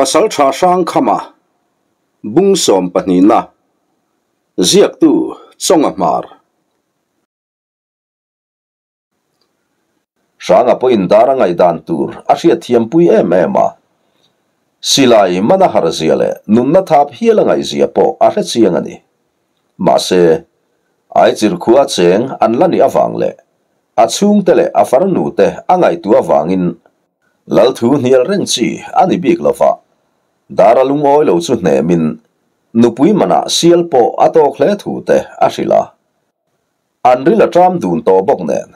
pasal tha sang khama bung som pani na ziak tu chong mar sanga po in daranga i dan tur asia thiam pui em em ma silai mana har ziale nun na thap hielanga i zia po a re chiang ani ma se ai chir khuwa cheng an ni awang le a chung te le a far nu te angai tu awangin lal thu nial reng chi ani bik lofa dara lung oi lo chu hne min nupui mana sial po ato khle thu te a shila anri la tram dun to bok nen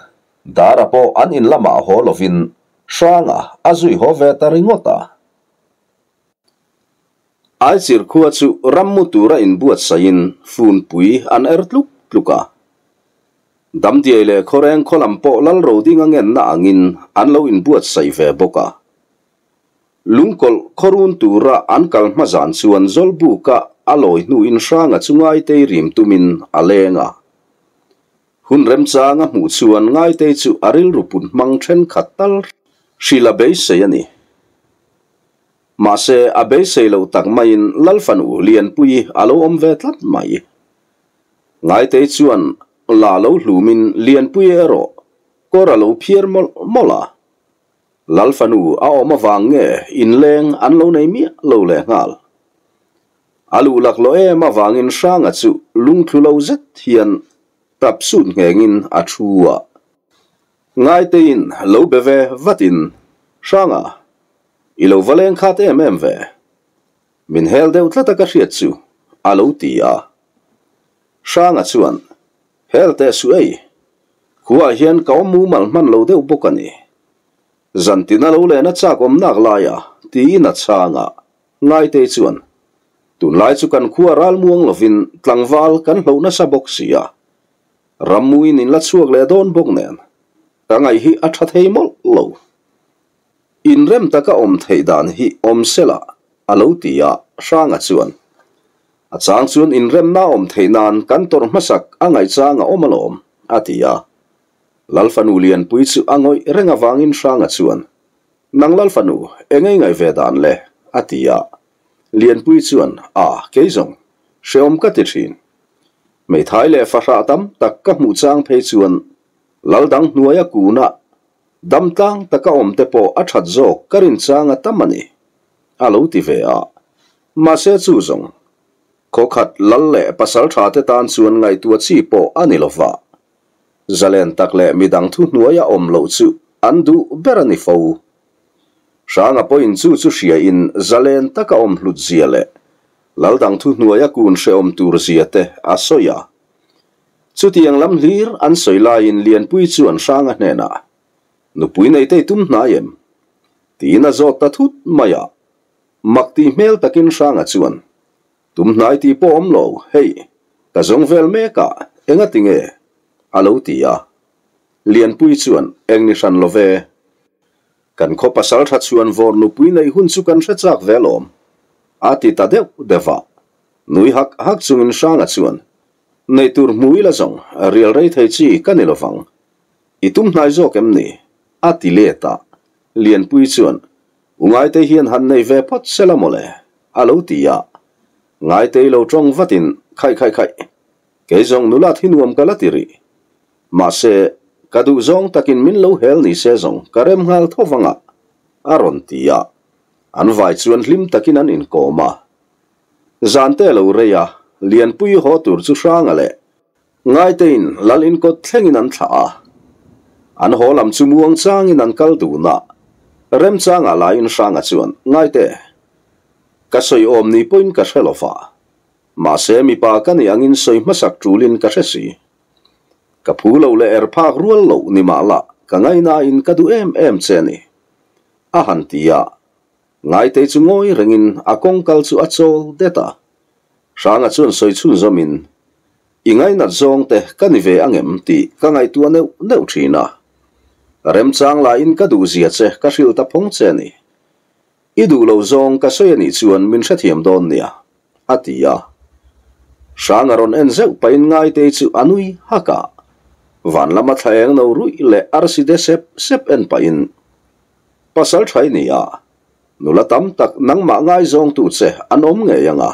dara po an in lama ho lovin sanga azui ho ve ta ringota ai sir khua chu rammu tura in buat sain fun pui an ertluk tluka dam dia le khoreng kholam po lal ro ding angen na angin an lo in buat sai ve boka lungkol khorun ra an kal mazan suan zol buka aloi nu in ranga chungai te rim tumin alenga hun rem changa mu chuan ngai te chu aril rupun mang then khatal shila be se ani ma se abe se lo tak mai in lalfanu lian pui alo om ve tlat mai ngai te chuan la lo lumin lian pui ero koralo phier mol mola lalfanu a oma vange in leng an lo nei mi lo le ngal alu lak lo em a wangin sanga chu lung thu lo zet hian tap sun in a thua ngai te in lo beve vatin sanga i lo valen khat em em ve min hel deuh tlata ka hriat chu a lo ti a sanga chuan hel te su ei khua hian kaw mu mal man lo deuh bawk zan tina lo le na cha kom nak la ya ti na cha nga ngai te chuan tun lai chu kan khuwa ral muang lovin tlangwal kan lo na sa bok sia ramuin in la chuak le don bok nen tangai hi a tha thei mol lo in rem taka om thei hi om sela ti ya sa nga a chang chuan in na om thei nan kan tor ma sak angai cha nga omalom atia pui puitsu angoi renga vangin sanga chuan nang lalfanu engai ngai vedan le atia lian pui chuan a keizong sheom ka tithin me thai le fa sa tam tak ka mu chang phe chuan lal dang nuaya kuna dam tang taka om te po a zo karin chang a tamani alo ti ve a ma se chu zong ko lal le pasal tha te tan chuan ngai tu chi po anilowa zalen takle midang thu nuwa ya om lo chu andu berani fo shang apo in chu chu shia in zalen taka om hlut ziale lal dang thu nuwa ya kun she om tur ziate asoya chu tiang lam hlir an soila in lien pui chu an shang ne na nu pui nei te tum na yem ti na zo ta thu maya makti mel takin shang achuan tum nai ti pom lo hei ka zong vel me ka engatinge alo tia lian pui chuan eng ni ran love kan kho pasal that chuan vor nu pui nei hun chu kan hre chak velom đẹp ta deuh dewa nui hak hak chungin sanga chuan Này tur mui la zong rial rei thei chi kanilovang itum hnai zawk em ni ati à leta lian pui chuan ungai te hian han nei ve pot selamole alo tia ngai te lo tong vatin khai khai khai ke zong nulat hinuam rì. Masse kadu zong takin min lo hel ni se zong karem ngal thofanga aron tia. An vai chuan lim takin an in koma. Zante lo reya lian pui ho tur chu sanga le. Ngai tein lal in ko thengin an thaa. An holam lam chu muang changin an kaldu na. Rem changa la in sanga chuan ngai te. Kasoy om ni poin kashelofa. Masse ma se mi pa ni angin soy masak chulin kashesi. ka phu lo le er pha rual lo ni ma la ka ngai na in ka du em em che ni a han ti ya ngai te chu ngoi rengin a kong kal chu a chol de ta sa nga chun soi chu zo min i ngai na zong te ka ni ve angem ti ka ngai tu ne ne thi na rem chang la in ka du zi a che ka shil ta phong che ni i du lo zong ka soi ni chuan min sha thiam don ni a ati ya sangaron en zeu pain ngai te chu anui haka van lama thayang na uru ile arside sep sep en pa in pasal thai ni ya nula tam tak nang ma ngai zong tu che anom nge yanga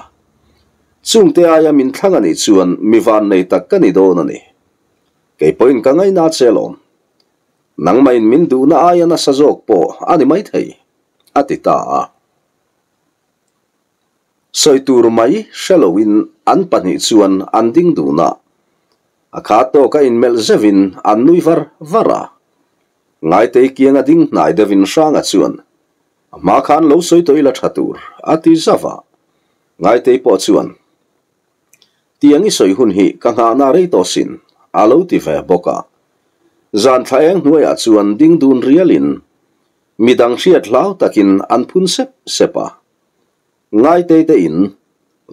chung te aya min thanga ni mi van nei tak ka ni poin ka na che nang mai min du na aya na sa ani mai thai ati ta soi tur mai shallowin an pa anding du na a kato ka in mel sevin an nuivar vara. Ngai te iki en a ding nai de vin sa nga tsuan. Ma kan lo soi to ila chatur, a ti zava. Ngai te ipo tsuan. Ti ang isoi hun hi ka nga na rei to sin, a lo ti fe boka. Zan fai ang nuai a tsuan ding dun rialin. Midang siet lao takin an pun sep sepa. Ngai te te in,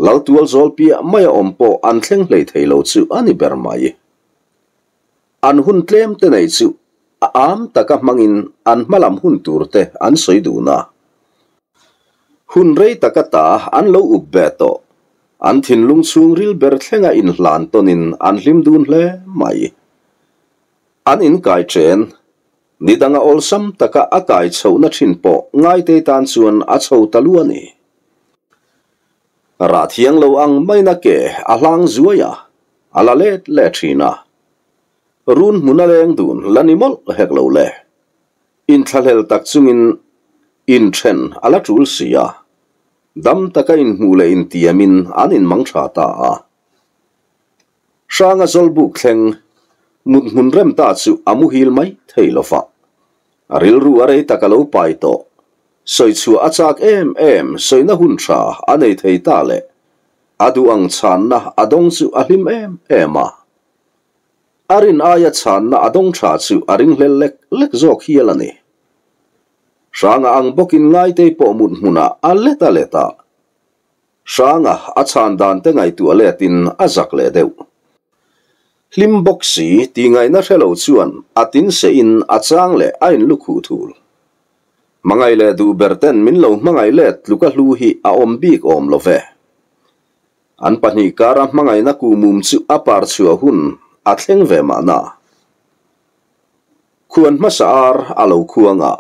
lau tuol zol pi mai om po an thleng hlei thei lo chu ani ber mai an hun tlem te nei chu am taka mangin an malam hun tur te an soi du na hun rei taka ta an lo u to an thin lung chung in hlan ton in an mai an in kai chen nidanga olsam taka akai chho na thin po ngai te a chho taluani ra thiang lo ang mai na ke a ala let le china run hmuna leng dun lanimol hek lo le in thalhel tak chungin in then ala tul sia dam taka in hmule in tiamin mang tha ta a sanga zol buk thleng mut hmun rem ta chu amu hil mai theilofa ru are takalo pai to soi chu achak em em soi na hun tra anei thei ta le adu ang chan na adong chu ahim em ema arin aya chan na adong tra chu aring hlel lek lek zo khialani sanga ang bokin ngai te po mun huna alle ta le ta sanga achan dan te ngai tu ale tin azak le deu hlim boksi ti ngai na thelo chuan atin se in achang le ain lukhu mangaile du berten min lo mangaile luka luhi a om big om love an pani kara mangaina ku mum chu apar chu hun a thleng ve ma na kuan masar alo kuanga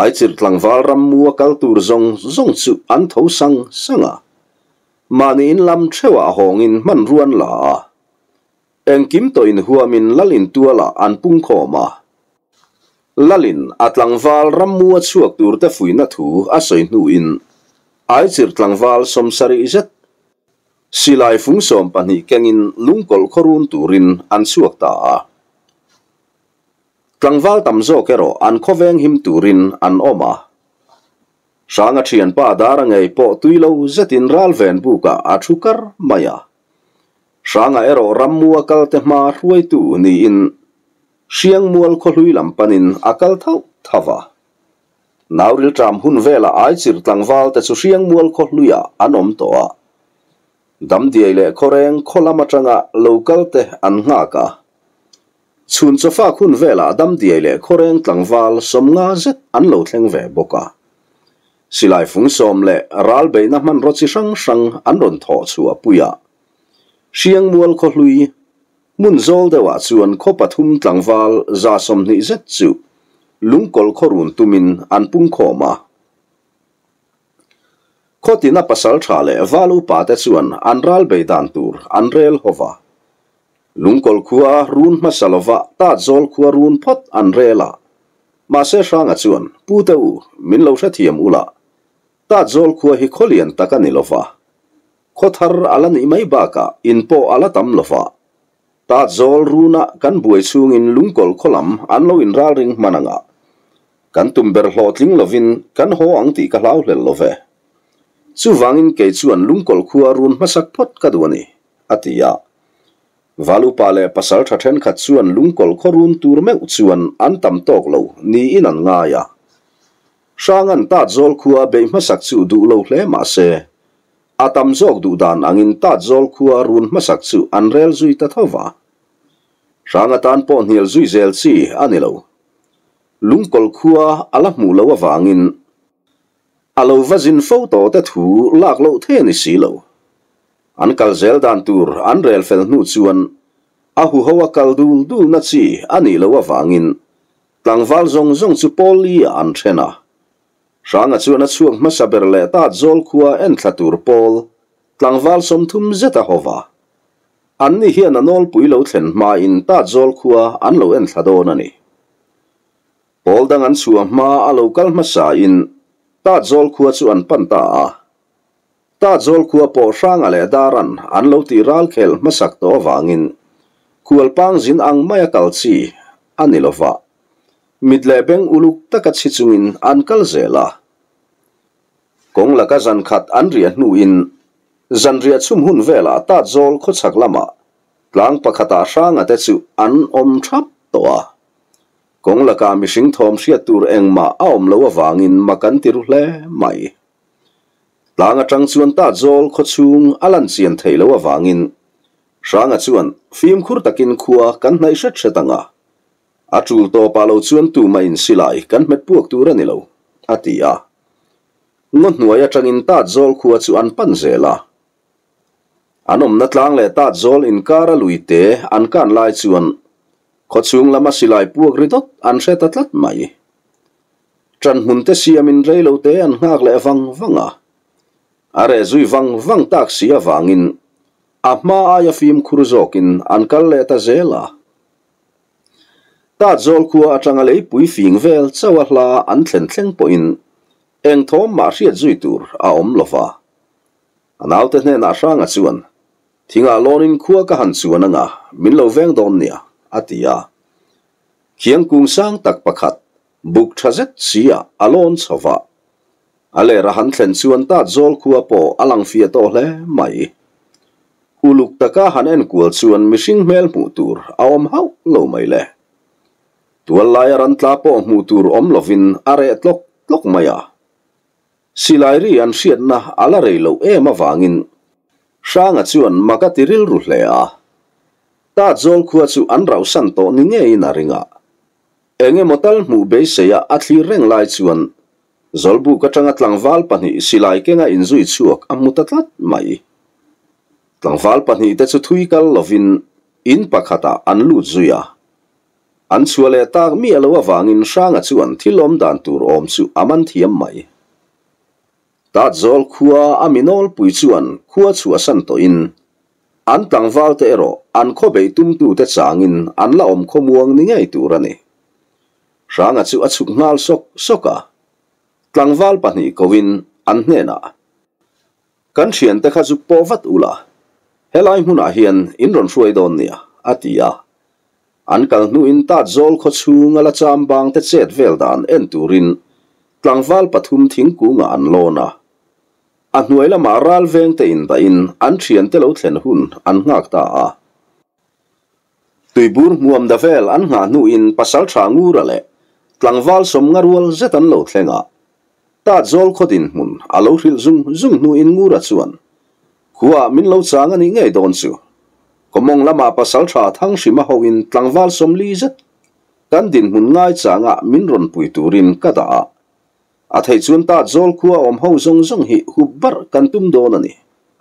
ai chir tlang wal ram mu kal tur zong zong chu an tho sang sanga mani in lam chewa hong in man ruan la eng kim to in huamin lalin tuala an pung khoma ma lalin atlangval ramua chuak tur te fuina thu a sei nu in ai chir tlangval somsari zet silai phung som pani kengin lungkol khorun turin an chuak ta a tlangval tamzo kero an khoveng him turin an oma sanga thian pa dara ngei po tuilo zetin ralven buka a thukar maya sanga ero ramua kalte ma ruai tu ni in siang mual kho hlui lam panin akal thau thawa nauril tram hun vela ai chir tlangwal te chu siang mual kho hluya anom towa a dam diai le khoreng kholama tanga local te an nga ka chun chofa khun vela dam diai le khoreng tlangwal somnga zet an lo thleng ve boka silai fung som le ral be na man ro chi sang sang an ron tho chu apuya puya siang mual kho hlui Mun soll de war zu an koppert hunlangwal saß om ni se zu. Lungkol korun dumin an Punkoma. Koti napasalchale e valu pate zuan an ralbeidantur an Reelhova. Lungkol kua run masalova dat zol kua run pot an Reela. Ma se shanga zuan, pute u, min lau shetiem ula. Dat zol kua hi kolien takanilova. Kothar alan imai baka in po alatam lova dat zol runa kan bue sung in lungkol kolam anlo in raring mananga. Kan tum berhotling lovin kan ho ang ti kalau le love. Su wangin ke zuan lungkol kua run masak pot kaduani, ati ya. Walu pale pasal traten kat zuan lungkol korun tur me utzuan antam toglo ni inan ngaya. Sangan dat zol kua be masak zu du lo le masse. Atam zog du dan angin dat zol kua run masak zu anrel zui tatova. Rangatan po niel zui zel si anilo. Lung kol kua ala mu lo wa vangin. Alo vazin foto te thu lak lo te ni si lo. An kal zel dan tur an rel fel nu zuan. Ahu hoa kal dul du na si anilo wa vangin. Tang val zong zong zu pol li an trena. Rangat zuan na zuang masaber le ta zol kua en tlatur pol. Tang val som tum zeta hova. Tang val som tum zeta hova. an ni hian anol pui lo thlen ma in ta zol khuwa an lo en thado na ni pol dang an chuwa ma a lo kal ma sa in ta zol khuwa chu an pan ta a ta zol khuwa po sang ale daran an lo ti ral khel ma sak to wangin kual pang zin ang maya kal chi uluk taka chi zela kong la ka zan zanriya chum hun vela ta zol ko chak lama lang pakhata sa nga te chu an om thap towa kong laka mi sing thom sia tur eng ma aom lo wangin ma kan tiru hle mai lang atang chuan ta zol ko chung alan chien thailo wangin sanga chuan fim khur takin khuwa kan nai sha chatanga palo chuan tu ma silai kan met tu ranilo atia ngot nuaya changin ta zol khuwa chu an pan anom na tlang le tat zol in kara lui te an kan lai chuan kho chung lama silai puak ri tot an se ta tlat mai tran hun te siam in rei lo te an ngak le vang vanga are zui vang vang tak sia wangin a ma a ya fim khur zokin an kal le ta zela ta zol khu a changa le pui fing vel chawa hla an thlen thlen poin eng thom ma ri zui tur a om lofa anaut te na sanga chuan 听阿罗林库个汉族那个民老翁多呢，阿弟呀，天公上达不卡，木查日子呀，阿罗恩出发，阿来拉汉城族人达做库阿婆阿浪费多嘞，咪，乌鲁达个汉人古族人咪新苗木土，阿我们好老咪嘞，多来阿人达婆木土，阿们老分阿来落落咪呀，西来人先呐，阿拉来落哎嘛房因。sang a chuan maka tiril ru hle a ta zong khu chu an rau san to ni nge in a ringa enge motal mu be se ya a thli reng lai chuan zolbu ka changa tlang wal pa ni silai ke nga in zui chuak am mutatlat mai tlang wal pa ni te chu thui kal lovin in pakhata an lu zuya an chuale ta mi alawa wangin sang a chuan thilom dan tur om chu aman thiam mai tat zol khua aminol pui chuan khua chua san to in an tang wal te ro an kho be tum tu te changin an la om kho muang ni ngai turani ranga chu achuk ngal sok soka tlang wal pa ni kovin an hne kan chien te kha chu ula helai huna hian in ron ruai an kal nu in ta zol kho chu bang te chet vel dan en turin tlangwal pathum nga an lo an nuaila maral veng te in da in an chien te lo tlen hun an ngak ta a. Tuibur muam da vel an nga nu in pasal cha ngura le, tlang val som nga rual zetan lo tlen a. Ta zol kodin mun a lo zung zung nu in ngura zuan. Kua min lo cha ngani ngay don zu. Komong lama pasal cha thang si in tlang som li zet, gan din mun ngay cha min ron puiturin kata a. a thai chun ta zol khuwa om ho zong zong hi hu bar kan tum do na ni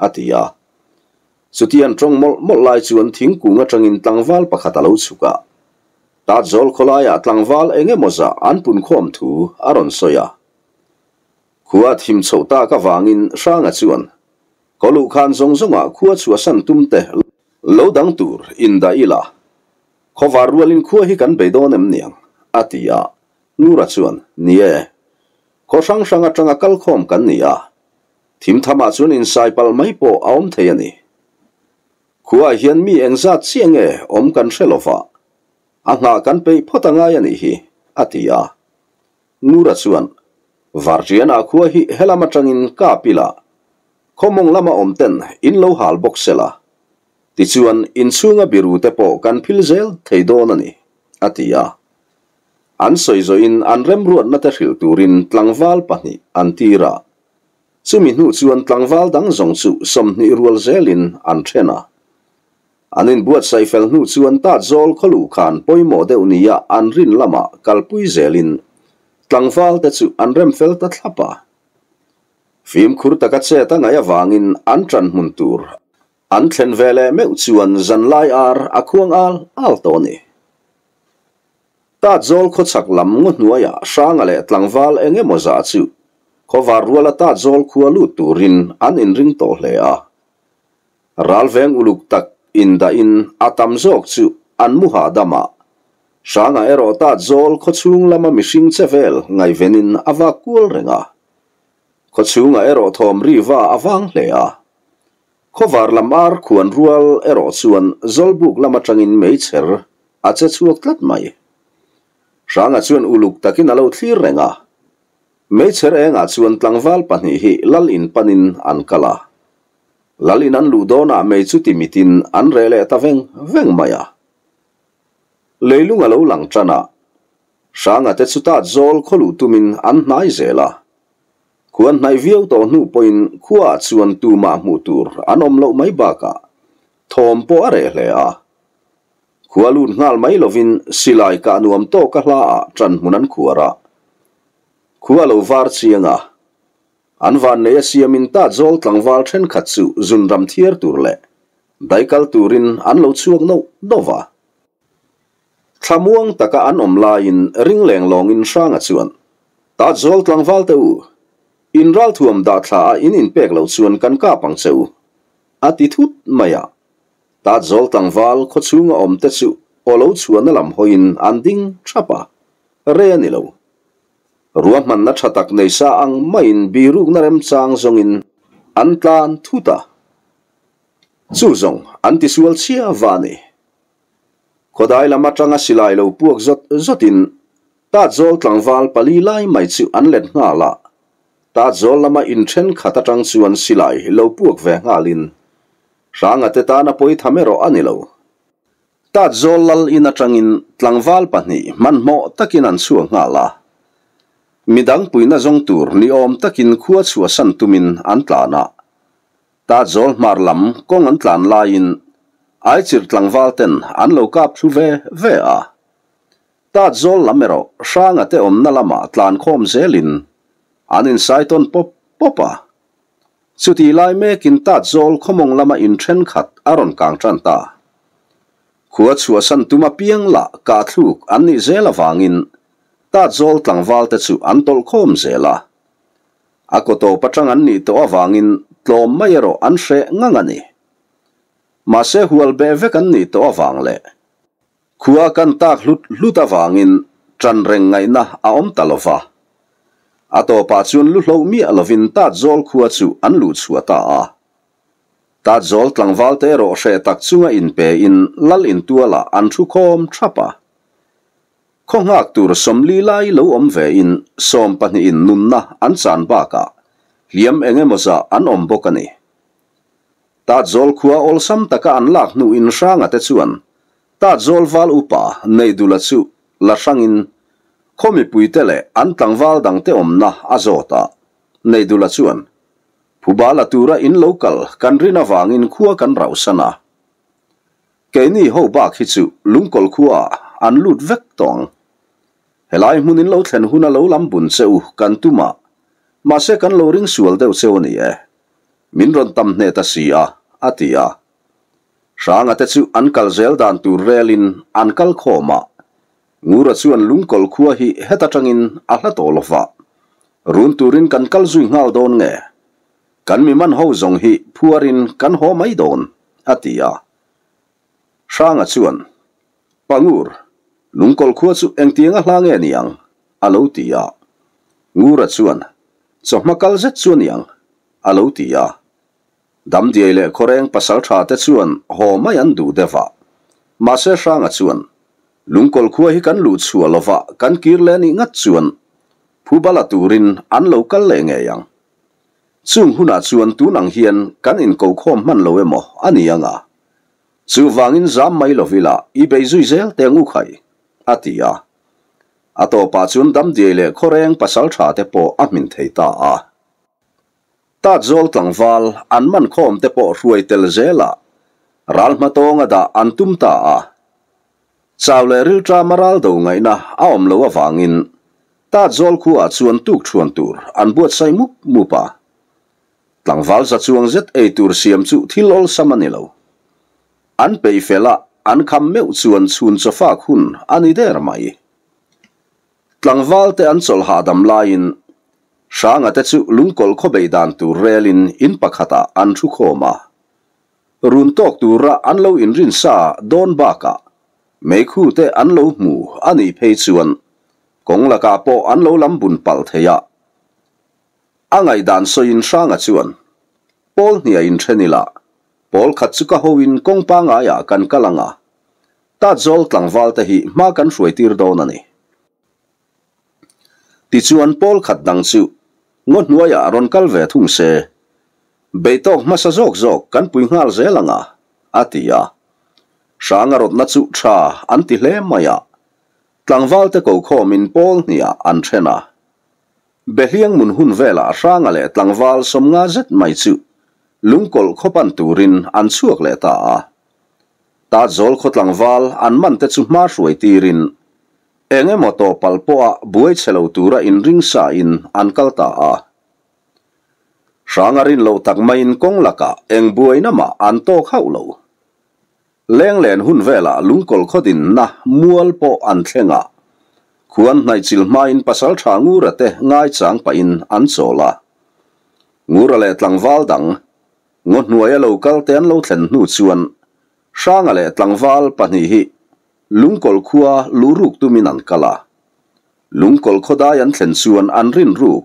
atia sutian trong mol mol lai chuan thing ku nga tangin tangwal pa khata lo chuka ta zol khola ya tangwal enge moza an pun khom thu aron soya khuwa thim cho ta ka wangin sanga chuan kolu khan zong zong a khuwa chuwa tur in ila khowa rualin khuwa hi kan be do nem niang koshang sanga changa kalkhom kan ni ya thim thama chun in saipal mai po aom the ya ni khuwa hian mi engza chiang e om kan selofa a nga kan pe photanga ya ni hi atiya nura chuan varjiana khuwa hi helama ka pila khomong lama om in lo hal bok in chunga biru te kan phil zel theidona ni atiya an soizo in an rem ruatna te hril turin tlangval pahnih an tira chumi hnu chu tlangval dang zong chu som hnih rual zelin an threna anin buat sai fel hnu chu an ta zawl kholu khan poimo de unia an rin lama kalpui zelin tlangval te chu an rem fel ta thlapa fim khur taka che ta ngaya wangin an tran hmun an thlen me chu an zanlai ar akuang al altoni. ta zol kho chak lam ngo nuaya sanga le tlangwal enge moza chu kho warwala ta zol khua lu turin an in ring to hle a veng uluk tak in da in atam zok chu an muha dama sanga ero ta zol kho chung lama mishing chevel ngai venin awa kul renga kho chunga ero thom ri wa awang le a kho var lamar khuan rual ero chuan zolbuk lama tangin meicher acha chuak tlat mai Shanga chuan uluk takin alo thir renga. Meitzer e nga chuan tlangval pani hi lalin panin ankala. Lalin an ludo na meitzu timitin an rele eta veng veng maya. Leilung alo lang chana. Shanga te chutat zol kolu tumin an nai zela. Kuan nai viau to nu poin kua chuan tu ma mutur anom lo mai baka. Thompo are lea. a. ขวาลุนงาลไม่ลวินสิลายกะนวมโตกะลาจันมุนันขัวระขุ่ลวาร์เียงะอันวันเนียเสียมินตาจอลตังวาลเชนขัดสุจุนรำเทียร์ตูร์เล่ได้กัลตูรินอันลวช่วงนู้นวะขมวงตะกะอันอมลายินริงแหลงลองอินช่างอ่ชวนตาจอลตังวาลเตวอินรัลทวมดาทลาอินอินเปกลวชวนกันก้าปังเซวอาทิตย์ทุตมีย ta zol tang wal kho chunga om te chu olo chuan lam hoin anding thapa re ni lo ruam man na thatak nei sa ang main biruk na rem chang zongin an tlan thuta chu zong an ti sual chia vani khodai lama tanga silai lo puak zot zotin ta zol val pali lai mai chu an let nga la ta zol lama in then khata tang chuan silai lo puak ve nga lin Sanga teta na poit hamero anilaw. Ta zollal inatangin tlangval ni manmo takin an suwa ngala. Midang puina zong tur ni om takin kuat suwa santumin antlana. Ta zol marlam kong antlan lain ay chir tlangval ten anlo kap suve vea. Ta zol lamero sanga te om nalama tlan kom zelin. Anin saiton pop popa. สุดทีไลเมกินตัดโจลขมงลามาอินเทนขัดอารอนกางจันตาขวดชัวสันตุมาเพียงละกาทุกอันนี้เจลวางินตัดโจลตั้งวาลเตสุอันตลคมเจลาอากัตปัจจังอันนี้ตัววางินตัวมไม่รออันเสงงันนี่มาเสหัวเบเวกันนี้ตัววางเลยขวากันตักลุดลุตฟวางินจันเริงไงนะอาอมตลอวา ato pa chun lu hlo mi alawin ta zol khuwa chu an lu chu ta a ta zol tlang wal te ro she tak chunga in pe in lal in tuala an thu khom thapa kho ngak in som in nun na an chan ba ka liam enge mo sa nu in nga te chuan ta zol wal khomi puite le an tlangwal dang te omna azota nei dula chuan phuba la tura in local kan rina in khuwa kan rau sana keini ho ba khi chu lungkol khuwa an lut vek tong helai in lo thlen huna lo lam bun cheu kan tuma ma se kan lo ring sual deuh cheu ni e min ron tam hne ta sia atia ranga te chu an kal zel dan tur relin an kal khoma ngura chuan lungkol khuah hi heta tangin a hlataw run turin kan kal zui ngal don nge kan mi man ho zong hi phuarin kan ho mai don atia hrang a chuan pangur lungkol khu chu engtianga hlang nge niang alo tiya ngura chuan chawmakal ze chuan niang alo tiya dam diaile kho pasal tha te chuan ho mai an du dewa mase hrang a chuan lungkol khuwa hi kan lu chua lova kan kirle ni ngat chuan phubala turin an local le nge yang chung huna chuan tu nang hian kan in ko khom man lo emo ani anga chu wangin zam mai lo vila i be zui zel te ngu khai atia ato pa chun dam die le khoreng pasal tha thei ta ta zol tang an man khom te po tel zela ral ma tong ada an tum สาวเลริลตรามารัลดูไงนะอาอมเลวฟังอินตาจอลคูอาชวนตุกชวนตูรอันบวชใส่มุกมุปะตั้งวัลจัดชวงเจ็ดเอตูรเซียมจุทีิลอลสมานิโลอันเปย์เฟลาอันคำเมื่อชวนชวนจะฟาคุนอันอีเดอร์ไม่ตั้งวัลเตอันจอลหาดมไลน์ช่างอาทิตยลุงกอลขบดันตูเรลินอินปักัตาอันชุโคมารุนตอกตูระอันเลวอินรินซาดอนบากา mấy khu tế ăn lâu mù ăn ý phê xuân cũng là cả bộ ăn lâu lắm bùn bảo thế ạ ăn ngày đàn sơ yên xa ngạc xuân bố nhà yên chân nì lạ bố khát chú ca hô yên công bá ngã ta dô lặng vào tế hì mà gần suy tìr đô nà nì Tì chuan bố khát đăng chú ngôn ngôi yà rôn cal vẻ thùng sangarot na chu cha an ti hle maya tlangwal te ko kho min pol nia an thena behliang mun hun vela som nga zet lungkol khopan turin an chuak le ta a ta zol khotlangwal an man te chu in ring sa in lo takmain kong laka eng buai na ma an leng len hun vela lungkol khodin na mual po an thlenga khuan nai chil main pasal tha ngura te ngai chang pa in an chola ngura le tlang wal dang ngot nuaya lokal ten lo thlen nu chuan sanga le tlang wal pani hi lungkol khua luruk tumin an kala lungkol khoda an thlen chuan an rin ruk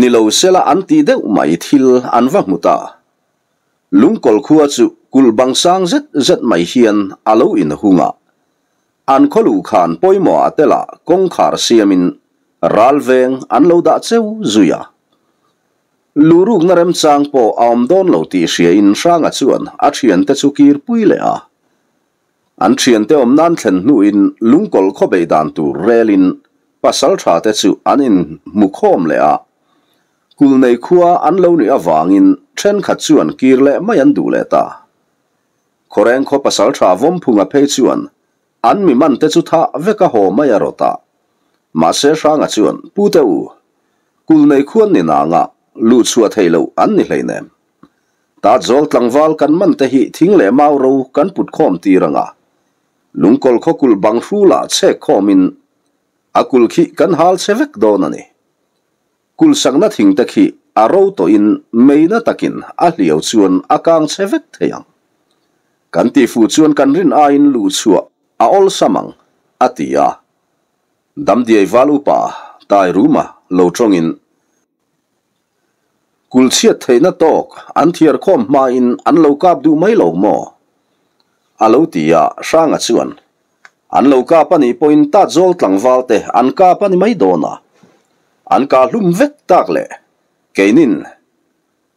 nilo sela an ti deuh mai thil an va muta ลุงกอลคัวจูกุลบังซางเจ็ดเจ็ดไม่เฮียนอาลูอินหงาอันคลูขานป่วยหมอเตละกงคาร์เซียมินรัลเวงอันเลวดาเซวจุยาลูรุกนเริ่มจางปออมดอนเลวตีเชียอินช่างอจวนอัจฉริยะจุกีร์ปุยเลอาอันเชียนเตอมนันเชนนูอินลุงกอลคบไปดันตูเรลินปัสสลชาเตจูอันอินมุคอมเลอากุลในขัวอันเลวเหนือวางินเช่นขัดสวนกีรเล่ไม่ยันดูเลตาคนเองขอประสาทาวมพุงอเพยสวนอันมีมันเตจุท่าเวกะโฮไม่ยารอตามาเสีชสังอ่ะสวนพูดเตอูกุณในขวานนี่นางะลู่ชัวเทโลอันนี่เลยเนมตาจอลตังวาลกันมันเตหิทิ้งเล่มาวรูกันปุดข้อมตีรังะลุงคอลขอกุลบังฟูลาเชข้อมินอากุลขีกันฮาลเชเวกโดนันเี่ kul sangna thing takhi aro to in meina takin a liao chuan akang chevek theyang kan ti fu chuan kan rin a in lu chua a ol samang atia dam di ai valu pa tai ruma lo chong in kul chia theina tok an thier khom ma in an lo kap du mai lo mo a lo tia sanga chuan an lo ka pani point ta zol tlangwal an ka mai dona อันกาลุมเวกตากเล่เกนิน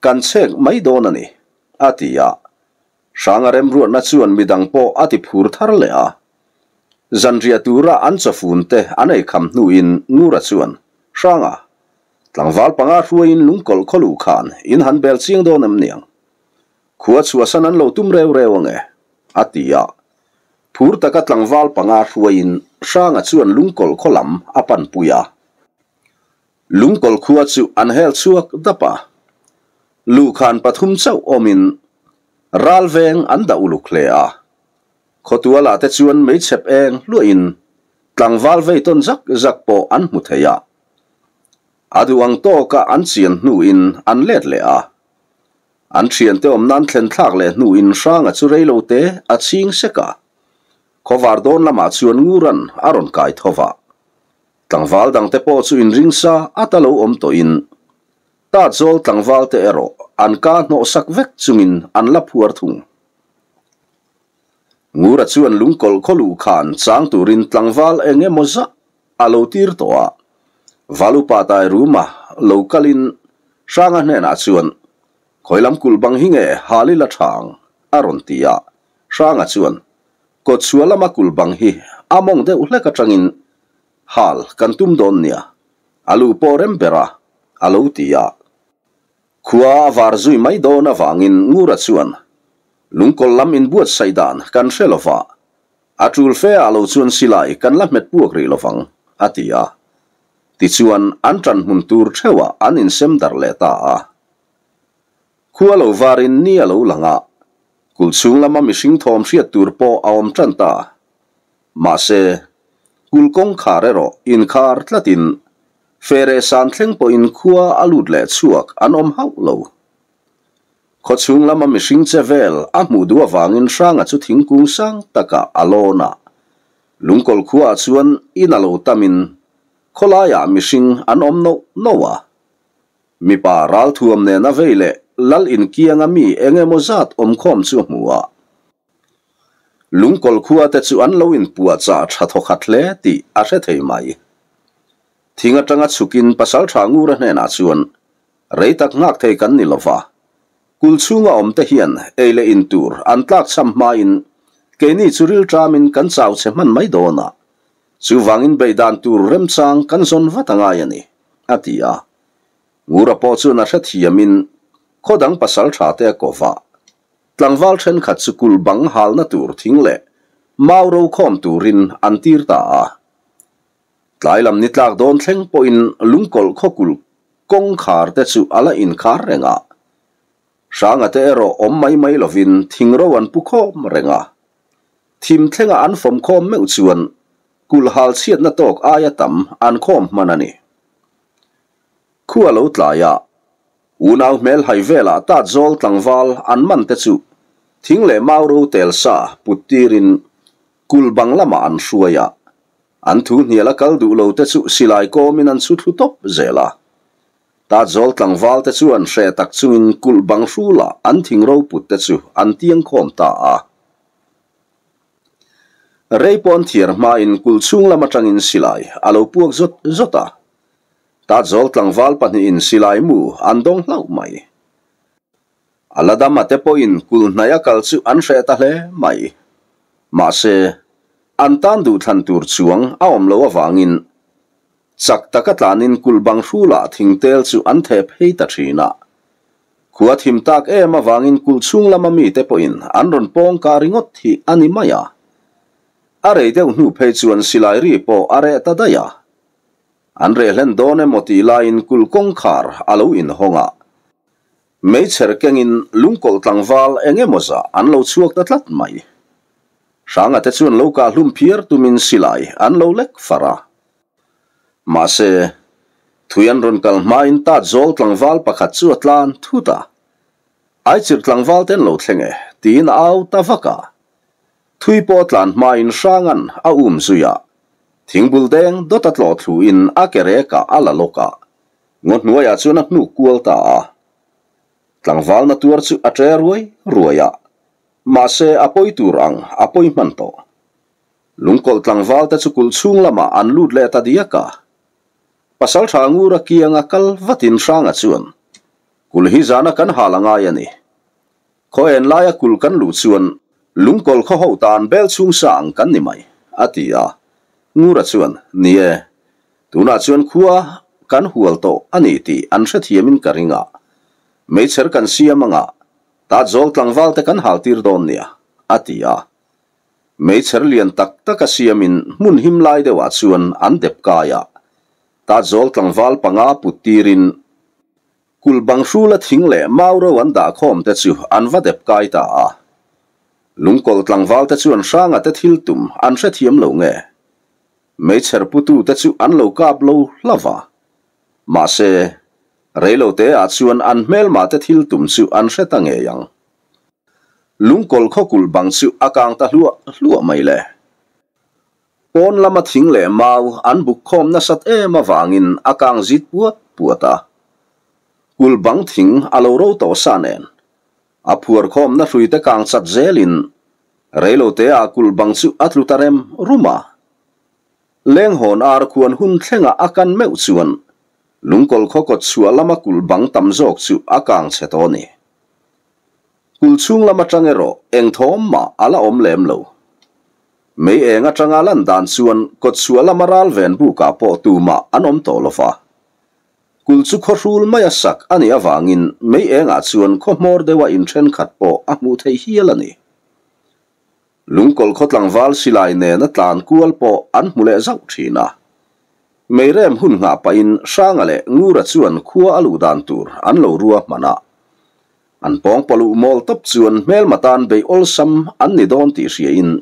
กันเชกไม่โดนนี่อาทิยาสังเรมรัวนัชวนมิดังโปอาทิพูดทารเล่ะจันทรียตวระอันจะฟ่นเตอันไอคำนูอินนูรัชวนสังอาหลังวัลปังอารัวอินลุงกอลคอลูขานอินฮันเบลซิงโดนมเนียงขวดสวสนันโลตุมเร็วเร็วเงอาทิยาพูดตะกัดหลังวัลปังอารัวอินสังอาชวนลุงกอลคอลัมอปันปุยาลุงกอลขวดสูอันเฮลสวกดับปะลูกานปฐุมเจ้าอมินราลเวงอันดาอุลุเคลียขอตัวลาเตชวนไม่เช็บเองลุยินตังวาลเวต้นจักจักปออันมุทยะอาดวังโตกะอันเชียนนูอินอันเล็ดเลยออันเชียนเตอมนั้นเทนทากเลนูอินสร้างอจุเรโลเตอชิงเสกะขวารดนละมาชวนงูรันอารมณ์กายทว่า tlangval dang te pawh chu in ringsa ata lo awm tawhin ta zawl tlangval te ero an ka hnawh sak vek chungin an la phuar thung ngur a chu an lungkol kholu khan chang turin tlangval enge moza a alo tir tawha valupa tai ruma lokalin sanga hnena chuan khoilam kulbang hinge halila thang aron tia sanga chuan ko chualama kulbang hi among deuh hleka tangin hal kan tum donnia alu porem bera alu tia kua var zui mai dona vangin ngura chuan lung kollam in buat saidan kan felofa atul fe alu chuan silai kan lamet puakri lofang atia ti chuan antran hun tur thewa an in sem dar le ta a khua lo varin ni alo langa kul chung lama mi sing thom sia tur po aom chan ta ma se gulkong karero in kar latin fere santleng po in kua alud le chuak an om hau lo ko chung lama mising che vel a mu du awang in sanga chu thing ku sang taka alona lungkol khuwa chuan in alo tamin kholaya mising an om no nowa mi pa ral thuam ne na veile lal in kianga mi enge mozat om khom chu muwa lung kol khuwa te chu an loin puwa cha tha tho khat le ti a se thei mai thinga tanga chukin pasal tha ngu ra na chuan rei tak ngak thei kan ni lofa kul chu nga om te hian e le in tur an tlak cham ma in ke min kan chaw che man mai do na chu wang in kan son wa ta ngura po chu na sa thiamin khodang pasal tha te ko fa ตั้งวัลเชนขัดสกุลบังฮาลนัตูรทิงเละมาวโรคอมตูรินอันตีร์ตาหลายลำนิดลากโดนเชงปอยน์ลุงกอลขกุลกงคาร์เตสุอลาอินคาร์เรงะสางเตอรออมไม่ไม่ลวินทิงรวันปุคอมเรงะทีมเทงาอันฟอมคอมเม่อุชวนกุลฮาลเชียนนัตอกอายตัมอันคอมมานันเอคัวลุตลายะอุนาวเมลไฮเวลาตัาจอลตังวัลอันมันเตสุ thing le mauro tel sa putirin kulbang lama an suaya an thu niala kal du lo te chu silai ko min an su thu top zela ta zol tlang wal te chu an hre in chungin kulbang su la anh thing ro put te chu anh tiang khom ta a reipon thier ma in kul chung lama tangin silai alo puak zot zota ta zol tlang wal pan in silai mu anh đông lâu mai อัลดามาเตปอินกุลนายกัลซูอันเสียตาเลไม่แม้เซอันตันดูทันตูร์ชวงอาอมลวาวังอินจากตะกตานินกุลบังฟูลาทิงเตลซูอันเทปเฮตัดชีนาขวัดหิมตากเอมาวังอินกุลซวงลามามีเตปอินอันรอนปองการิงอที่อันิมายาอะไรเดวนูเพจวนสิลายรีปออะไรตัดด้ยาอันเรื่องโดนเอมติลายินกุลกงคาร์อาลูอินฮงา mấy Meicher kengin em tlangval engemoza lâu lo chuak ta tlat sáng Sanga à, tết xuân lo ka hlum pier tumin silai lâu lo lek fara. Ma se anh ron cả ma in ta zol tlangval pakhat chu thu thuta. Ai chir tlangval ten lo thlenge tin au ta vaka. Thui po tlan ma in sangan um à. a um bul đen deng dotat lo thu in akere ka ala loka. Ngot nuaya à, chuan nu kual ta a. tlanglval na tuar su a tre ruai ruaya mahse apoi turang apoi manto lungkol tlangval ta su kul chhung lama an lut le ta diaka pasal thangura kianga kal vatin ranga chuan kul hi zana kan halanga yani kho en laya kul kan lu chuan lungkol kho ho tan bel chung sang kan ni mai atia ngura chuan nie tuna chuan khuwa kan hual to ani ti an thiamin karinga mấy Meicher kan siam anga. Ta zol tlangval te kan haltir don nia. Atia. Meicher lian tak tak asiamin mun him lai de watsuan đẹp dep à? Ta zol tlangval panga putirin. Kulbang shulat hingle mauro an da khom te chu an va dep kai ta a. Lungkol tlangval te chu an sanga te thiltum an se thiam lo nge. Meicher putu te chu an lo cáp lo lava. mà se reilote atsuan an melmatet hiltum su ansetangeyang. Lungkol kokul bang su akang ta lua, lua maile. On lamat hingle mau an bukom na sat ema vangin akang zit buat buata. Ul bang ting alo roto sanen. Apuar kom na fuite kang sat zelin. Reilote akul bang su atlutarem rumah. Lenghon ar kuan hun tenga akan meutsuan. Lenghon lungkol khoko chua lama kul bang tam jok chu akang se to ni kul chung lama chang ero eng thom ma ala om lem lo me e nga chang alan dan chuan ko chua lama ral ven bu ka po tu ma anom to lofa kul chu kho rul ma ya sak ani awangin me e nga chuan kho mor dewa in then khat po a mu thei hialani lungkol khotlang wal silai ne na tlan kual po an mule zau thina meirem hun nga pain sangale ngura chuan khuwa alu dan tur an lo ruwa mana an pong palu mol top chuan mel matan be ol sam an ni don ti sia in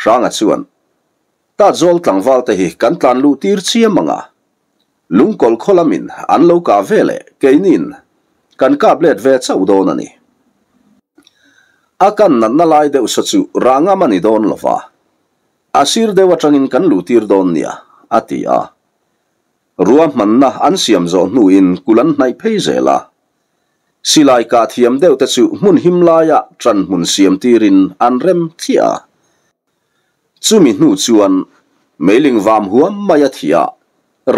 sanga chuan ta zol tlang wal te hi kan tlan lu tir chi vele keinin kan ka blet ve chau akan nan na lai de lofa asir dewa changin kan lu tir don ati a ruam man na an siam zo nu in kulan nai phei zela silai ka thiam deuh te chu hmun him laia tran hmun siam tirin an rem thia chumi hnu chuan meiling vam huam maya thia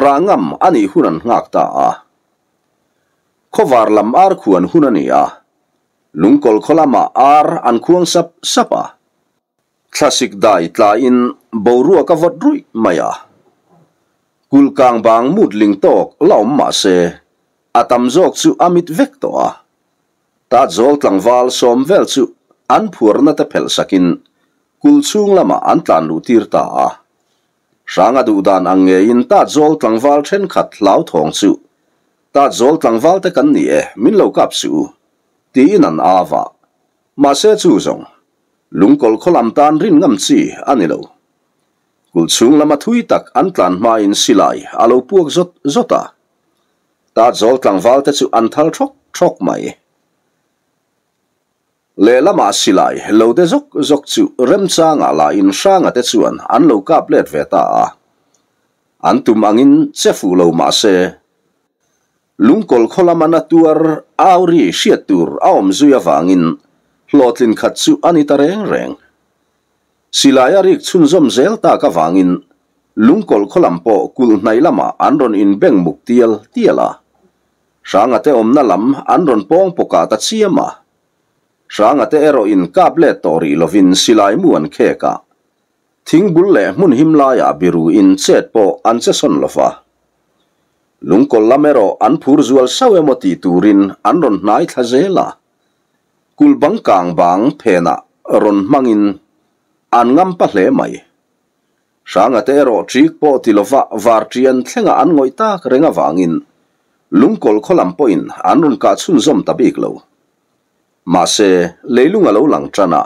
rangam ani hunan ngak ta a khovar lam ar khuan hunani a lungkol kholama ar an khuang sap sapa classic dai tla in boruwa ka vot rui maya kul kang bang mut ling tok lom ma se atam jok chu amit vek to a ta jol tlang wal som vel chu an phur lama an tlan lu tir in ta jol tlang wal then khat lau thong chu ta jol e, ti in an ma se chu zong lung tan rin ngam chi kulchung lama thui tak an tlan hma in silai alo puak zot zota ta zol tlang wal zu chu an thal thok thok mai le lama silai lo de zok zok chu rem changa la in sanga te chuan an lo ka plet ve ta a an tum angin chefu lo ma se lungkol kholamana tuar auri siatur aom zuya wangin hlotlin khat chu anita reng reng silaya rik chun zom zel ta ka wangin lungkol kholampo kul nai lama anron in beng muktial tiela ranga te omna lam anron pong poka ta chiama ranga te ero in kable tori lovin silai muan kheka thing bul le mun himlaya la ya biru in chet po an se lungkol lamero an phur zual sawe moti turin anron nai thazela kulbang kang bang phena ron mangin an ngam pa hle mai sanga te ro chik po tilova var chian thlenga an ngoi tak renga wangin lungkol kholam poin anun ka chun zom tabik lo ma se leilunga lo lang chana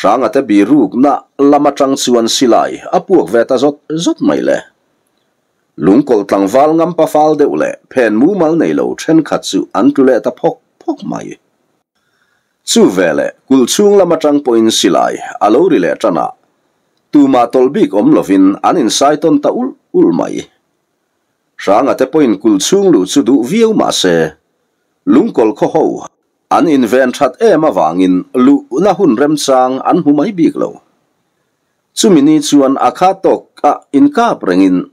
sanga te bi ruk na lama chang chuan silai apuak veta zot zot mai le lungkol tlang wal ngam pa fal de ule phen mu mal nei lo then khat chu an tu ta phok phok mai suvele kulchung lamatang poin silai alorile tana tuma tolbik omlovin anin saiton ta ul ulmai sanga te poin kulchung lu chudu viu mase lungkol kho an in ven that ema wangin lu na hun rem chang an humai biglo chumini chuan akha tok ka in ka prengin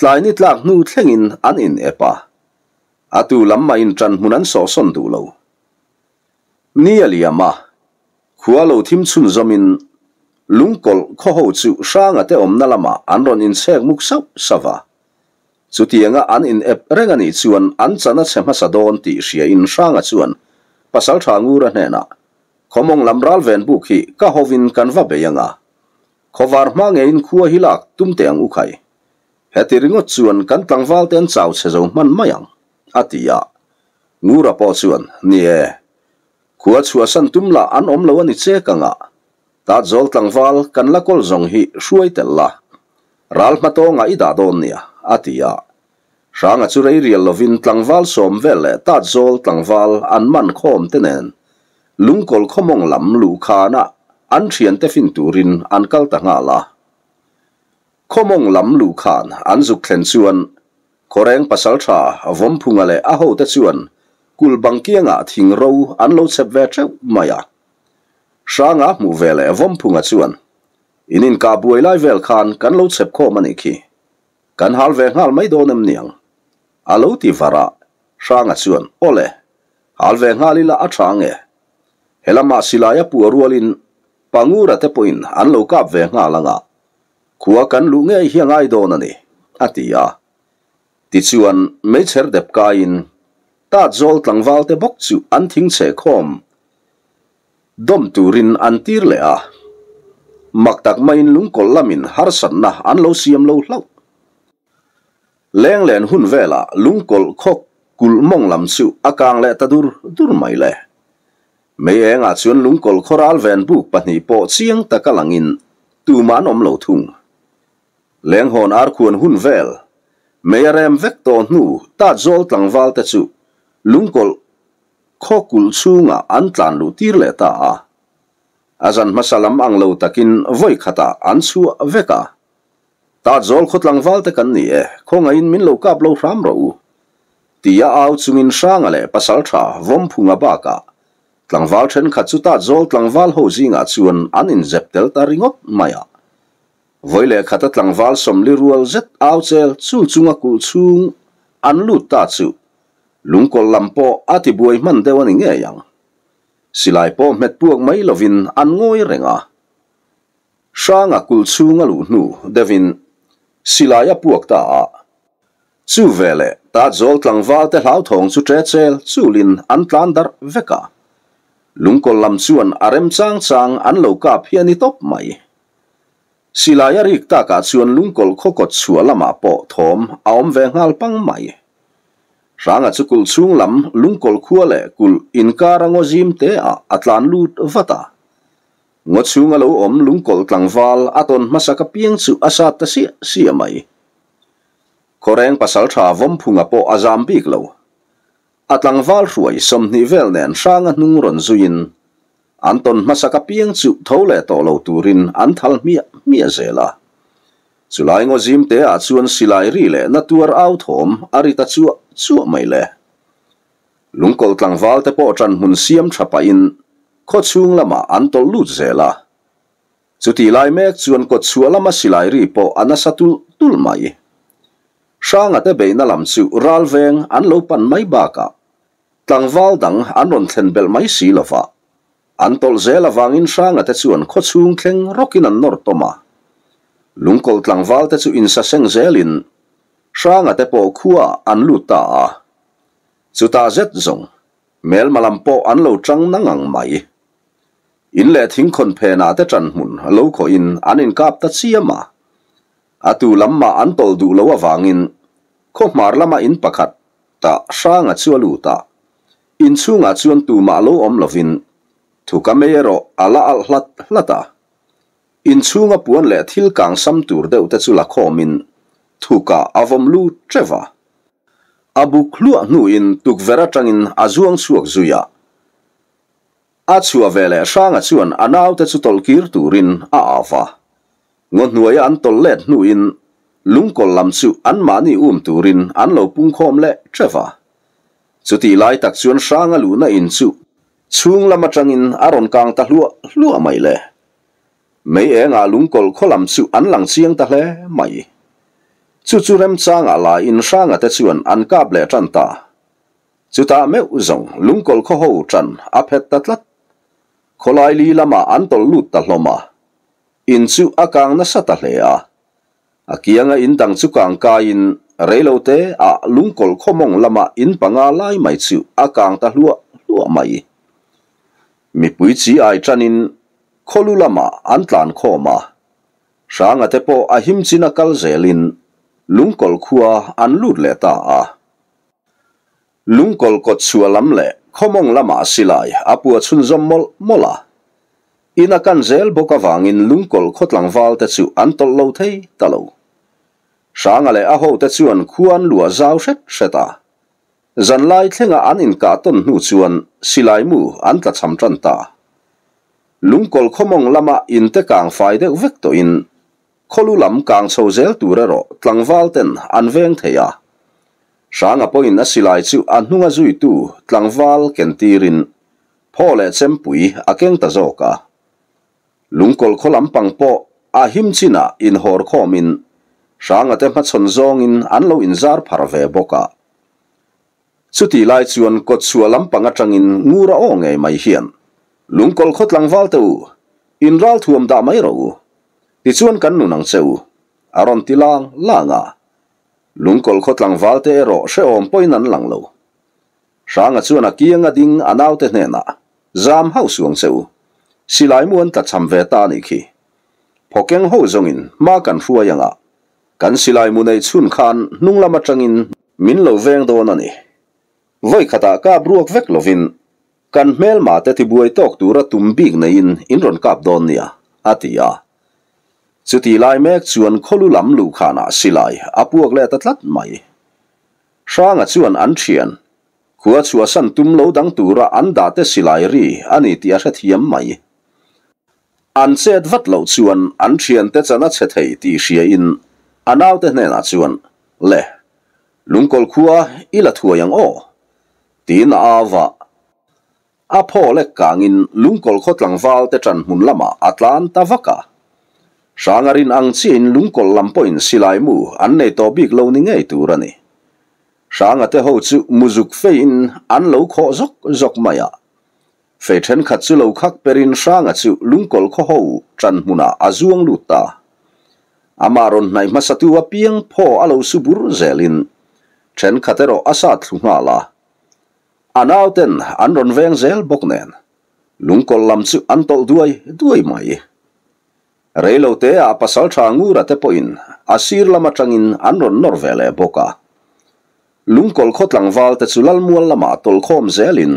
tlaini tlak nu thlengin an in epa atu lamma in tran hunan so son du lo นี่อะไรมาขวาเราทิมชุนจมินลุงกอลข้าวจูสร้างแต่อมนั่ละมาอันรอนอินเซกมุกสับสวะสุดที่งาอันอินเอฟเรื่องนี้ชวนอันจะนั่นเสมาสะดอนตีเสียอินสร้างชวนภาษาทางอูระเนน่ะขมงลำรัลเวนบุกีก้าวินกันว่าเบียงาขวารมาเงินขัวฮิลักตุ้มเตียงอุไคเหตุริงอชวนกันตั้งวัลเตียนสาวเสจมันไม่ยังอติยางูระพอชวนนี่ kuwa chua san tumla an om lawa ni che ka nga. Ta zol tang val kan la kol zong hi shuay tel la. Ral ma to nga i da don ni a, ati ya. Sa nga chura i riel lo vin tang val som vele ta zol komong lam lu ka na an chien nga la. Komong lam lu ka na Koreng pasal cha vom pungale kul bang kianga thing ro an lo chep ve theu maya sanga mu vele vom phunga chuan inin ka buai lai vel khan kan lo chep kho mani khi kan hal ve ngal mai donem niang alo ti vara sanga chuan ole hal ve ngalila athange helama silaya puarualin pangura te poin an lo kap ve nga langa khuwa kan lu nge hiangai donani atia ti chuan me cher dep kain ta zol tlangwal để bốc chu an thing che khom dom rin an tir le à, mặc tak mai lung kol lamin har san na an lo xiêm lo hlau leng len hun vela lung kol khóc kul mong lam chu akang le ta dur dur mai le mei enga chuan lung kol khoral ven buk pahni po chiang takalangin tu man om lo thung leng hòn ar khuan hun vel mei em vek to nu ta zol tlangwal để chu lungkol kokul chunga an tlan lu tir le ta a azan masalam ang lo takin voi khata an chu veka ta zol khutlang wal te kan ni e kho nga in min lo kap lo ram ro u tia au chungin sanga le pasal tha vom phunga ba ka tlang wal chen kha chu an in zep ta ringot maya voi le khata tlang som li rual zet au chel chu chunga an lu ta ลุงกอลลำโปอาทิบวยมันเดวันิงีอยังสิลายโปเม็ดพวกไม่ลวินอันงอยเรงอ่ะช่างกุลซูงลูนูเดวินสิลายพวกตาซูเวเลตัดจอลกลังวาเตลาวทองสุเจเซลซูลินอันตลันดาร์เวกาลุงกอลลำส่วนอารมจางจางอันโลกาพียนิตบไม่สิลายริกตากาส่วนลุงกอลโคกดสัวละมาปอทอมออมเวงัลปังไม่ ranga chu kul chung lam lungkol khua le kul inkar ango zim te a atlan lut vata ngot chunga alo om lungkol tlangwal aton masaka piang chu asa ta si sia mai koreng pasal tha vom phunga po azam bik lo atlangwal ruai som ni vel nen sanga nung ron zuin anton masaka piang chu thole to lo turin an mi mi mia zela สุไลงอจิมเตอาชวนสิไลรีเลนัตัวร์เอาถมอาริตาชัวชัวไม่เลลุงกอลตังวาลเตปอจันหุนเสียมชะปะอินขดชุงละมาอันตอลลุดเซลาสุดที่ไลเมกชวนกดชัวละมาสิไลรีปออันสัตุลตุลไม่ช่างอัต่เบนัลำสุรัลเวงอันลูปันไม่บากะตังวาลดังอันนนท์เทนเบลไม่สีลฟะอันตอลเซลาวังอินช่างอัต่ชวนขดชุงเข่งร็อกินันนอร์ตมาลุงกอลตลังวัลเตซูอินซาเซงเซลินช่างอาเตปอขัวอันลุตาสุตาเจ็ดจงเมลมาลัมโปอันโลจังนังังไหมอินเลทิ้งคนเพนาเตจันมุนโลขออินอันอินกาบตัดเสียมาอตูลัมมาอันตอลดูโลววางอินคบมาลมาอินปะขัดตาช่างอาชัวลุตาอินชูงอาชวนตูมาโลอมลวินถูกกเมยโรอลาอัลลัตลัตตา inchunga puan le thil kang sam tur deuh te chu la khomin thuka avom lu trewa abu khlua nu in tuk vera tangin azuang suak zuya a chua vele sanga chuan anau te chu tolkir turin a awa ngon nuaya an tollet nu in lungkol lam chu an mani um turin an lo pung khom le trewa chuti lai tak chuan sanga lu na in chu chung lama tangin aron kang ta hlua hlua mai le mấy e ngà lúng cột khó làm sự ăn lằng xiang ta lẽ mày chú chú em sa ngà là in sa ngà ta chuyện ăn cáp lẽ trăn ta chú ta mấy rồng lúng cột khó hậu trăn áp hết tát lát khó lại li mà ăn tol lút ta lo mà in chú akang na sa ta lẽ à à kia ngà in tang chú càng ca in rei lâu tế à lúng cột khó mong mà in panga lai mày chú akang ta lúa lúa mày mi bụi chỉ ai trăn in kholu lama an tlan kho ma sanga te po a him china kal zelin lungkol khua an lut le ta a lungkol kot sualam le khomong lama silai apua chun zommol mola ina kan zel boka wangin lungkol khotlang wal te chu an tol lo thei talo sanga le a ho te chuan khuan lua zau shet sheta zanlai thlenga an in ka ton nu chuan silay mu an ta cham tan ta không lungkol khomong lama in te kang fai deuh vek to in kholu lam kang so zel tura ro tlangwal ten an veng theya ranga po in asilai chu an hnunga zui tu tlangwal kentirin phole chempui akeng ta zô cả zoka lungkol kholam pangpo a him china in hor khomin ranga te machon zong in anh lâu in zar pharve boka chuti lai chuan kot chua lam panga tangin ngura ông ấy mai hiền lung kol khot lang wal tu in ral thum da mai ro ti chuan kan nu nang cheu aron la nga lung kol khot lang wal te ro she om poinan lang lo sanga chuan a ki pokeng ho zong ma kan fu kan silai mu nei chun khan nung lama voi khata ka bruak vek kan mel ma te ti buai tok tura tum bik na in in ron kap don nia atia chuti lai mek chuan kholu lam lu khana silai apuak le tatlat mai sanga chuan an thian khua chua san tum lo dang tura an da te silai ri ani ti a thiam mai an set vat lo chuan an thian te chana che thei ti sia in anaw te hne na chuan le lungkol khua ila thuayang o tin awa a pho le kangin lungkol khotlang wal te chan hun lama atlan ta vaka sangarin ang chin lungkol lampoin silai mu an nei to bik lo ni ngei turani sanga te ho chu muzuk fein an lo kho zok zok maya fe then khat chu lo khak perin sanga chu lungkol kho ho chan huna azuang luta amaron nai masatu wa piang pho alo subur zelin then khatero asat thunga anauten anron veng zel boknen lungkol lam antol duai duai mai reilo te a pasal thangura te poin asir lama changin anron norvele boka lungkol khotlang wal te chulal mual lama tol khom zelin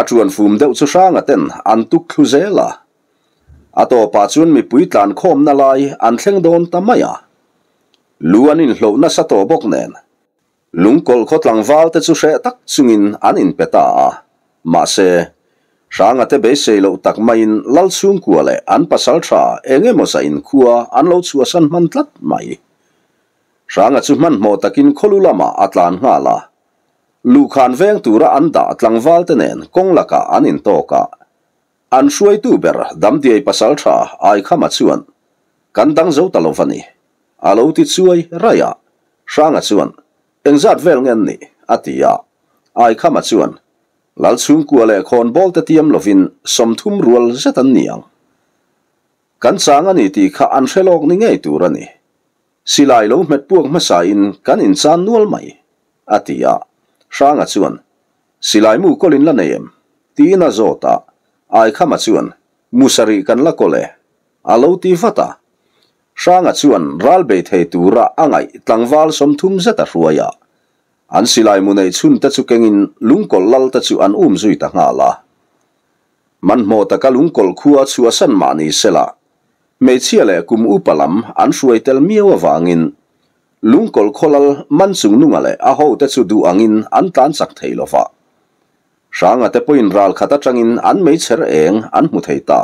achuan fum deuh chu hrang ten an tu zela ato pa chun mi pui khom na lai an thleng don tamaya luanin hlo na sato boknen lang khotlang valte chu hre tak chungin an in peta a ma se ranga te beise lo tak main lal chung kua le an pasal tha enge mo sa in khua an lo chu san man tlat mai ranga chu man mo takin kholulama atlan nga la lu khan veng tura an da atlang valte nen kong laka an in toka an shuai tu ber dam di pasal tha ai khama chuan kan dang zo talovani alo ti chuai raya ranga chuan เอ็งจัดเวลเงินนี่อาทิตย์าไอ้ข้ามาชวนลัลซุงกัวเล่คอนบอลเตียมลวินสมทุมรัวเซตันเนียงกันสางันนี่ที่ข้าอันเฟลอกนี่ไงตัวนี่สิไลลูเม็ดพวกมาใส่นกันอินซานนวลไม่อาทิตย์าสางันชวนสิไลมูกอลินละเนีมตีน่าโจตาไอ้ข้ามาชวนมุสริกันละก็เล่อาลูตีฟตา hranga chuan ralbei thei tura angai tlangwal som thum zeta hruaya an silai munei chun ta chu kengin lungkol lal ta chu an um zui ta nga la man mo ta ka lungkol khuwa chu asan ma ni sela meichia le kum upalam an hruaitel miawa wangin lungkol kholal man chung nunga le a ho ta chu du angin an tan chak theilowa sanga te poin ral khata changin an meicher eng an mu thei ta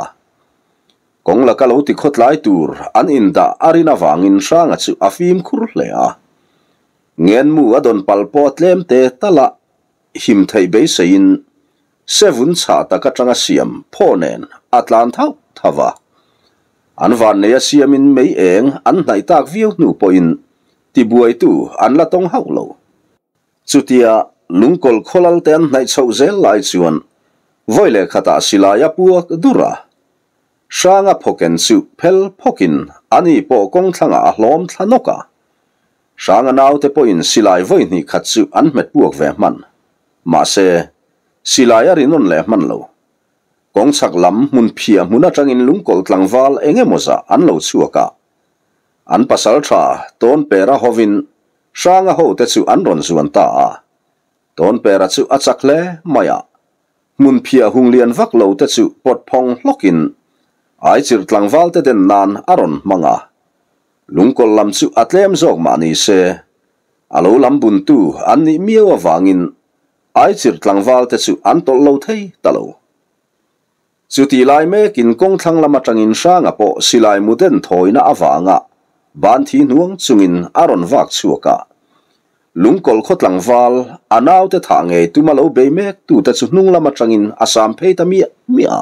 kong la ka lo ti khot lai tur an in da arina wangin sanga chu afim khur hle a ngen mu adon pal po tlem te tala him thei be in sevun sa ta ka tanga siam phonen atlan thau thawa an van ne siam in mei eng an nai tak viu nu po in ti buai tu an la tong hau lo chutia lungkol kholal ten nai chho zel lai chuan voile khata sila yapuak dura Sanga poken su pel pokin ani po kong thanga a hlom thanoka. Sanga nau te po in silai voi ni khat su an met buộc ve man. Ma se silai ari non le man lo. Kong sak lam mun phia muna changin lungkol tlangwal enge moza an lo chuaka. An pasal tha ton pera hovin sanga ho te chu an ron zuan ta a. Ton pera chu achak le maya. Mun phia hung lian vak lo te chu pot phong lokin ai chir tlang valte den nan aron manga lungkol lam chu zog zok mani se alo lam bun tu an ni miawa wangin ai chir tlang valte chu an tol lo thei talo chu ti lai me kin kong thlang lama tangin sanga po silai muden thoina awanga ban thi nuang chungin aron vác wak chuka lungkol khot lang val anaute tha nge tumalo be mek tu ta chu hnung lama tangin asam phei ta mi mi a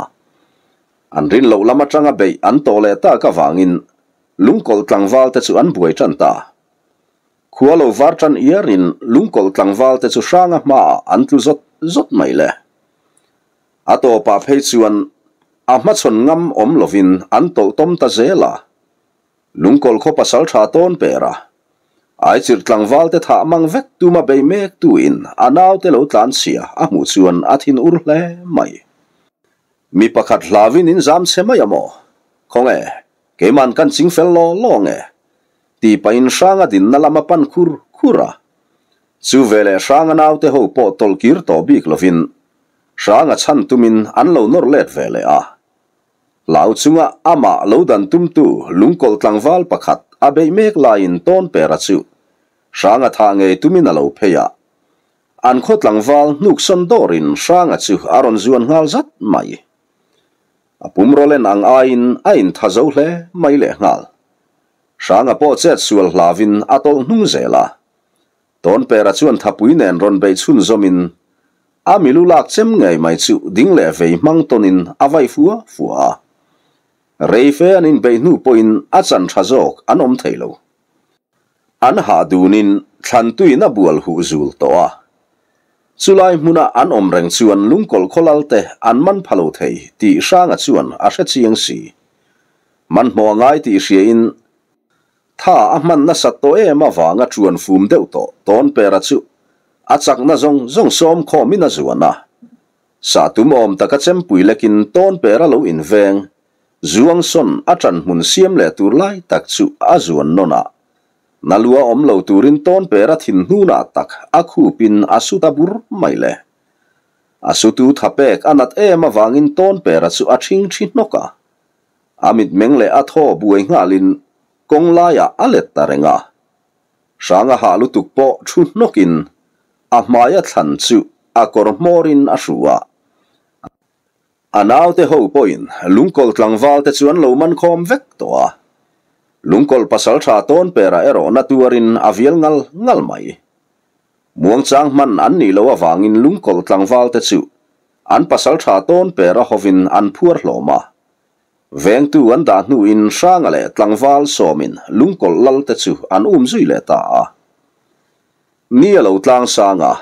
an rin lo lama tanga bei an tole ta ka wangin lungkol tlangwal te chu an buai tran ta khua lo var tran iarin lungkol tlangwal te chu hranga hma an tlu zot zot mai le ato pa phei chuan a hma chon ngam om lovin an tol tom ta zela lungkol kho pasal tha ton pera ai chir tlangwal te tha mang vek tuma bei mek tuin anaw te lo tlan sia a mu chuan athin ur hle mai mi pakhat hlavin in zam sema yamo khong e keman kan sing fel lo long e ti pa in shanga din na lama pan khur khura chu vele shanga naw te ho po tol kir to bik lovin shanga chan tumin an lo nor let vele a lau chunga ama lo dan tum tu lungkol tlangwal pakhat abe mek lain ton pera chu shanga tha nge tumin alo pheya an khot langwal nuk son dorin shanga chu aron zuan ngal zat mai a pum rolen ang ain a in tha zo hle mai le ngal sang a po che sual hlavin a tol hnung zela ton pera chuan thapui nen ron bei chun zomin a milu lak chem ngai mai chu ding le vei mang tonin avai fua fua reife an in bei nu poin a chan tha zok an om thailo an ha dunin than tui na bual hu zul to a สุไลมุนาอันอมเร่งชวนลุงกอลคลลเตอันมันพัลวเทติสร้างชวนอาเซียงสีมันมองไายติเสียนถ้าอันมันนั่งสตโตเอมาวางชวนฟูมเดือดโตตอนเปรัชุอาจักนั่งซ่งส้อมข้อมินาชวนนะสัาธุมอมตะกัดเซมปุยเล็กินตอนเปรัลูอินเวงจวงซนอาจารย์มุนเซียมเลตุไลตักชุอาชวนนนา na lua om lo turin ton pera thin nuna tak akhu pin asuta bur maile asutu thapek anat em awangin ton pera e chu athing thi noka amit mengle atho buai ngalin konglaya alet tarenga sanga halu tuk tukpo thu nokin amaya than chu akor morin asua anaute ho poin lungkol tlangwal te chuan loman khom vek toa lungkol pasal tha ton pera ero na tuarin avial ngal ngal mai muang chang man an ni lo awangin lungkol tlangwal te chu an pasal tha ton pera hovin an phuar hloma veng tu an da nu in sang le tlangwal somin lungkol lal te chu an um zui le ta a ni lo tlang sanga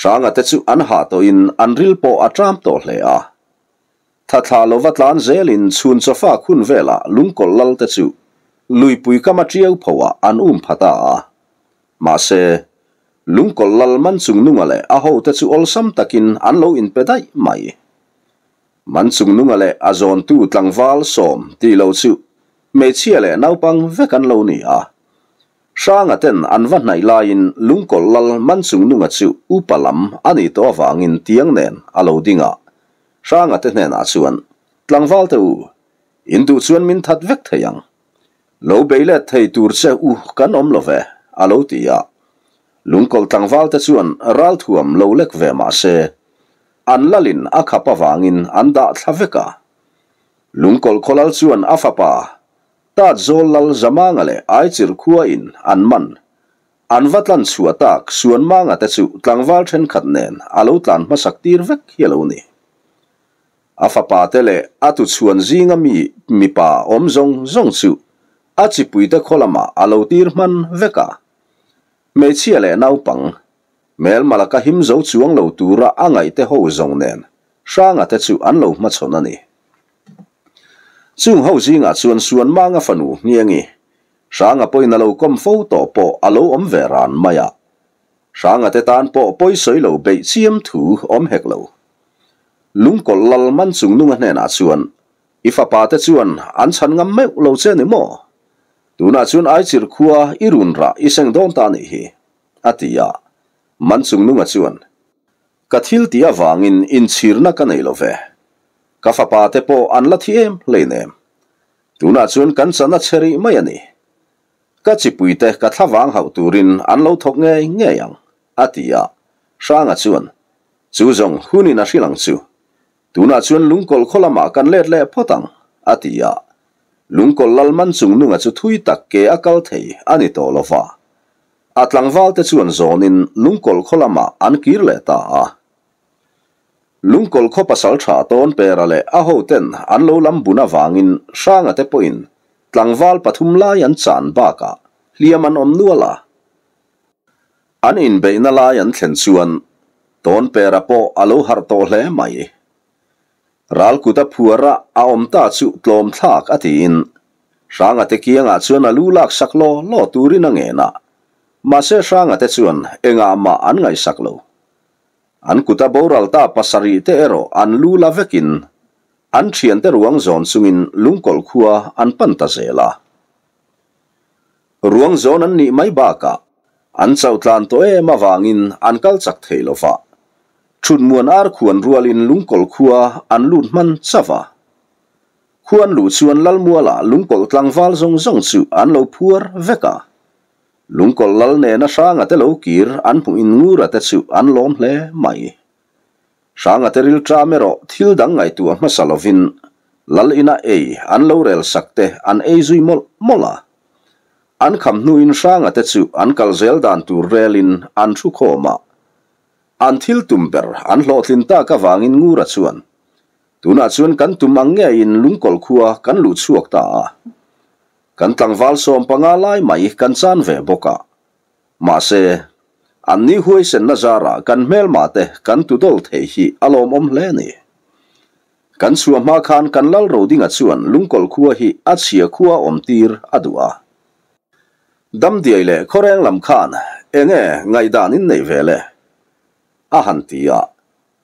sanga te chu an ha to in an ril po atram to hle a tha tha zelin chun chofa khun vela lungkol lal te chu lui pui kama chiau pawa an um pata a. Ma se, lung kol lal mansung nungale aho tetsu ol sam takin an lo in pedai mai. Mansung nungale a zon tu tlang val som ti lo tsu, me chiale naupang vekan lo ni a. Saanga ten an vannai lain lung kol lal mansung nunga tsu upalam ani toa vangin tiang neen alo dinga. Saanga tenen a suan, tlang val te u, Indu chuan min that vek thayang. No béile thei dúse uch gan omlové a lotíá. Lúkol tanváte suúan ráthuam lolek ve má sé. An lalin a kapavágin an da thaveka. Lúkol kolal suúan afapá, Dat zólal zamáale aitir kuain an man. An watlan suatak suúan mága tesú tlangváchen katnéin a lolan masaktír vek hiúni. Afapá tele atu suúan zíami mipa omzong zongsút. a chi pui te kholama alo tir man veka me chia le nau pang mel malaka him zo chuang lo tura angai te ho zong nen sanga te chu an lo ma chona ni chung ho zinga chuan suan manga fanu ngiangi sanga poina lo kom fo to po alo om veran maya sanga te tan po poi soi lo be chiam thu om hek lo lung kol lal man chung nunga hne na chuan ifa pa te chuan an chan ngam me lo che ni mo tuna chun ai chir khuwa irun ra iseng don ta ni hi atiya man chung nu nga chuan kathil tia wangin in chir na kanai love ka fa pa te po an la thi em le ne tuna chun kan ka chi ka thla wang hau turin an lo thok nge nge yang atiya sanga na shilang chu tuna chun lungkol kan let le potang ลุงก็ลลมันสุงนุงอาจจะทุยตักเกอกัลเทอันนี้ตัวละฟ้าอัตลังวัลเตชวนโซนินลุงกอลขลามาอันกีรเลตาลุงกอลขปัสสัลชาตอนเปรเลอาโฮเตนอันโลลัมบุนาวางินช่างอเตปอินตลังวัลปทุมลายันจานบากะเลียมันอมนัวละอันอินเบนลายันเซนชวนตอนเปรปออโลฮาร์โตเลไม่ ral kuta ta phura aom ta chu tlom thak atin ranga te kianga chuna lulak saklo lo turi na nge na ma se ranga te chuan enga ma an ngai saklo an kuta ta boral ta pasari te ero an lula vekin an thian te ruang zon sumin lungkol khuwa an pan ta zela ruang zon an ni mai ba ka an chautlan to e ma wangin an kal chak theilofa ชุนมวนอาร์ขวนรัวลินลุงกอลขัวอันลุนมันซะวะขวนหลูชวนลัลมัวละลุงกอลตลังวาลซงซงสุอันเลาพัวเวกะลุงกอลลัลเนนะสางะเตโลกีรอันพุงอินงูระเตสุอันลอมเลไมสางะเตริลตราเมโรทิลดังไงตัวมาซาลวินลัลอินาเออันเลาเรลสักเตอันเอซุยมอลมอลาอันคำนูอินสางะเตสุอันกัลเซลดานตูเรลินอันชุโคมา until tumber an lo tin ta ka wangin ngura chuan tuna chuan kan tumang nge in lungkol khuwa kan lu chuak ta kan tangwal som panga lai mai kan chan ve boka ma se anni huai sen na zara kan mel ma te kan tudol the hi alom om le ni kan chuwa ma khan kan lal ro dinga chuan lungkol khuwa hi achia khuwa om tir adua dam diaile khoreng lam khan enge ngai dan in nei vele a han tia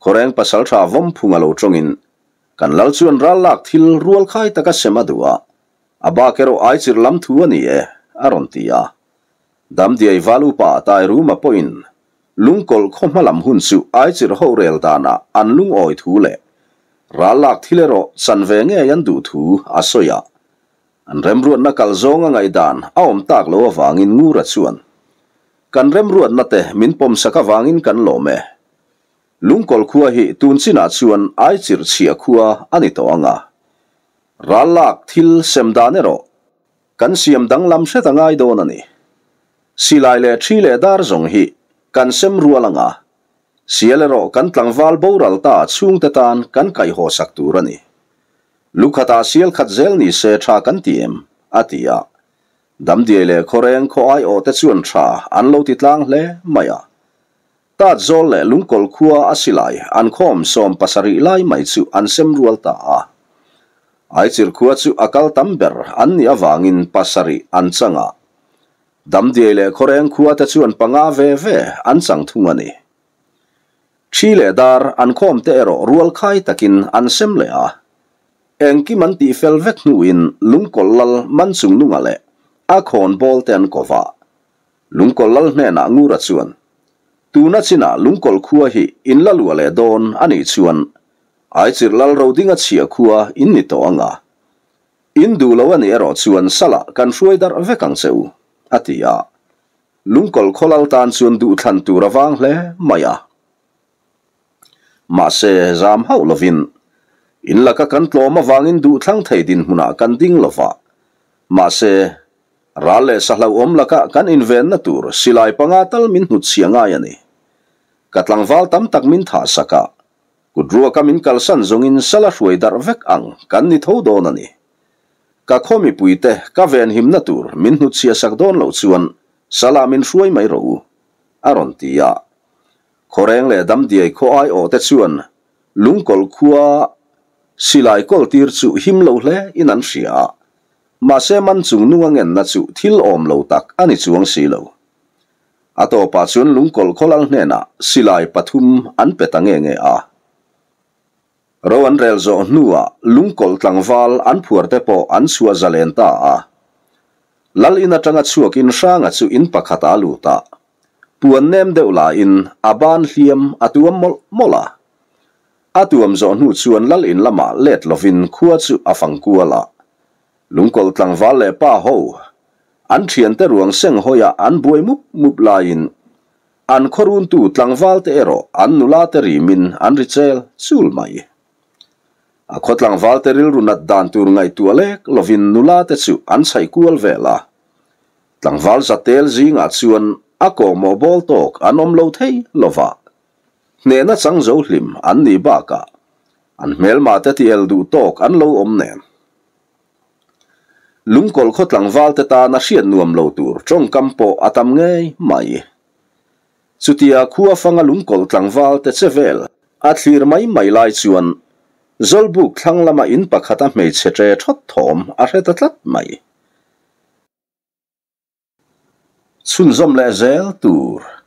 khoreng pasal tha vom phunga lo in, cần lal chuan ral lak thil rual khai taka sema duwa aba kero ai chir làm thu ani e đam tia dam diai valu ba tại ru ma poin lungkol khoma lam hun su ai chir ho rel na an lung oi thu le ral lak thilero sanve nge yan du thu asoya an rem ruột na kal zonga ngai dan a om tak lo wangin ngura chuan kan rem ruat na te min pom saka in cần lò me lungkol khuwa hi tunchina chuan ai chir chhia khuwa ani to anga ralak thil semdane ro kan siam danglam se tangai don ani silai le thri le dar zong hi kan sem rualanga siel ro kan tlangwal boral ta chung te tan kan kai ho sak tur lukhata siel khat zel ni se tha kan tiem atia dam dile khoreng kho ai o te chuan tha anlo ti tlang hle maya ta zol le lung kol khuwa asilai an som pasari lai mai chu an sem rual ta a ai chir chu akal tamber ber an ya wangin pasari an changa dam die le khoreng khuwa ta chu an panga ve ve an chang dar an te ero rual khai takin an le a engki man ti fel vek nuin lungkol lal man chung nunga bol ten kova lungkol lal me na ngura chuan ตูนัชินาลุงกอลคัวฮีอินลลัวเลดอนอันอิจชวนไอจิรลลเราดิ้งเชียคัวอินนิตองอ่ะอินดูลวันเอรอชวนสละกันช่วยดาร์เวกังเซวอติยาลุงกอลคอลตานชวนดูทันตูระวังเลมายามาเซจามเฮาลวินอินลักกันตัวมาวางินดูทั้งไทยดินมุนากันดิ้งลวะมาเซราเลสลาวอมลักกันอินเวนนัตูร์สิลายปังอาตลมินหุดเสียงไงยันีกัดลังวัลตัมตักมินท่าสักะกูรู้ว่ามินกัลสันจงอินสลัสวยดาร์เวกอังกันนิทาวดอนนี่กะคอมิปุยเตะกะเวนฮิมนัตูร์มินนุชิอาสักดอนลาวชวนสลามินช่วยไม่รู้อารอนตียาขอเรงเลยดัมเดียขอไอโอเตชวนลุงกอลคัวสิไลกอลตีร์จุหิมลาเลอินันเสียมาเซมันจงนัวเงินนัจุทิลออมลาวตักอันนี้จวงสีลาว ato pa chun lung kol kholang ne na silai pathum an pe tange nge a rowan rel zo nuwa lung kol tlang wal an phur te po an chua zalen ta a lal ina tanga chua kin sa nga chu in pakhata lu ta puan nem de ula in aban hliam atuam mol mola atuam zo nu chuan lal in lama let lovin khua chu afang kuala lungkol tlangwal le pa ho an thian te ruang seng hoya an buai mup mup lain an khorun tu tlangwal te ero an nula te ri min an richel sul mai a khotlang te ril runat dan tur ngay tu alek lovin nula te chu an sai kual vela tlangwal zatel zing a chuan ako mo bol tok an om lo thei lova ne na chang zo hlim an ni ba an mel ma te ti du tok an lo om nen lumkol khot lang valte ta na hriat nuam lo mai chutia khua fanga lumkol tlang a thlir mai mai lai chuan zolbu thanglama in pakhata thot thom a hreta tlat mai chunzom le zel tur